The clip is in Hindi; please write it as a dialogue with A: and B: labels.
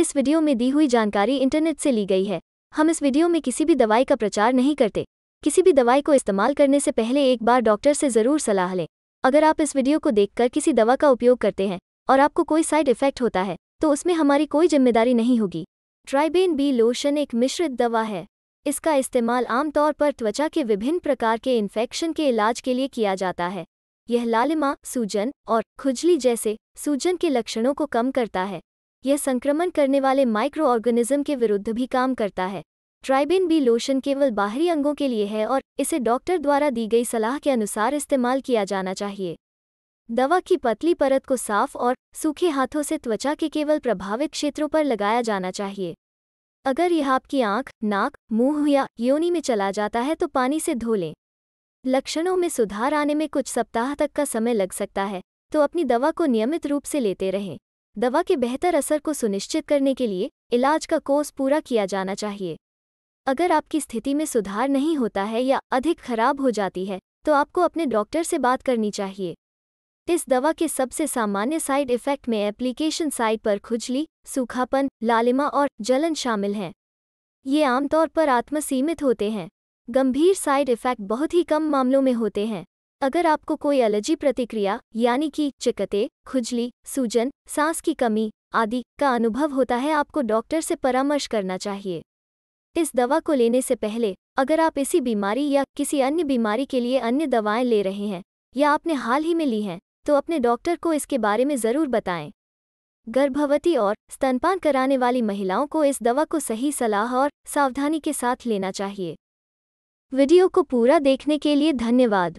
A: इस वीडियो में दी हुई जानकारी इंटरनेट से ली गई है हम इस वीडियो में किसी भी दवाई का प्रचार नहीं करते किसी भी दवाई को इस्तेमाल करने से पहले एक बार डॉक्टर से ज़रूर सलाह लें अगर आप इस वीडियो को देखकर किसी दवा का उपयोग करते हैं और आपको कोई साइड इफेक्ट होता है तो उसमें हमारी कोई जिम्मेदारी नहीं होगी ट्राइबेन बी लोशन एक मिश्रित दवा है इसका इस्तेमाल आमतौर पर त्वचा के विभिन्न प्रकार के इन्फेक्शन के इलाज के लिए किया जाता है यह लालिमा सूजन और खुजली जैसे सूजन के लक्षणों को कम करता है यह संक्रमण करने वाले माइक्रो ऑर्गेनिज्म के विरुद्ध भी काम करता है ट्राइबिन बी लोशन केवल बाहरी अंगों के लिए है और इसे डॉक्टर द्वारा दी गई सलाह के अनुसार इस्तेमाल किया जाना चाहिए दवा की पतली परत को साफ और सूखे हाथों से त्वचा के केवल प्रभावित क्षेत्रों पर लगाया जाना चाहिए अगर यह आपकी आंख, नाक मुंह या योनि में चला जाता है तो पानी से धो लें लक्षणों में सुधार आने में कुछ सप्ताह तक का समय लग सकता है तो अपनी दवा को नियमित रूप से लेते रहें दवा के बेहतर असर को सुनिश्चित करने के लिए इलाज का कोर्स पूरा किया जाना चाहिए अगर आपकी स्थिति में सुधार नहीं होता है या अधिक खराब हो जाती है तो आपको अपने डॉक्टर से बात करनी चाहिए इस दवा के सबसे सामान्य साइड इफेक्ट में एप्लीकेशन साइट पर खुजली सूखापन लालिमा और जलन शामिल हैं ये आमतौर पर आत्मसीमित होते हैं गंभीर साइड इफेक्ट बहुत ही कम मामलों में होते हैं अगर आपको कोई एलर्जी प्रतिक्रिया यानी कि चिकते खुजली सूजन सांस की कमी आदि का अनुभव होता है आपको डॉक्टर से परामर्श करना चाहिए इस दवा को लेने से पहले अगर आप इसी बीमारी या किसी अन्य बीमारी के लिए अन्य दवाएं ले रहे हैं या आपने हाल ही में ली हैं तो अपने डॉक्टर को इसके बारे में ज़रूर बताएं गर्भवती और स्तनपान कराने वाली महिलाओं को इस दवा को सही सलाह और सावधानी के साथ लेना चाहिए वीडियो को पूरा देखने के लिए धन्यवाद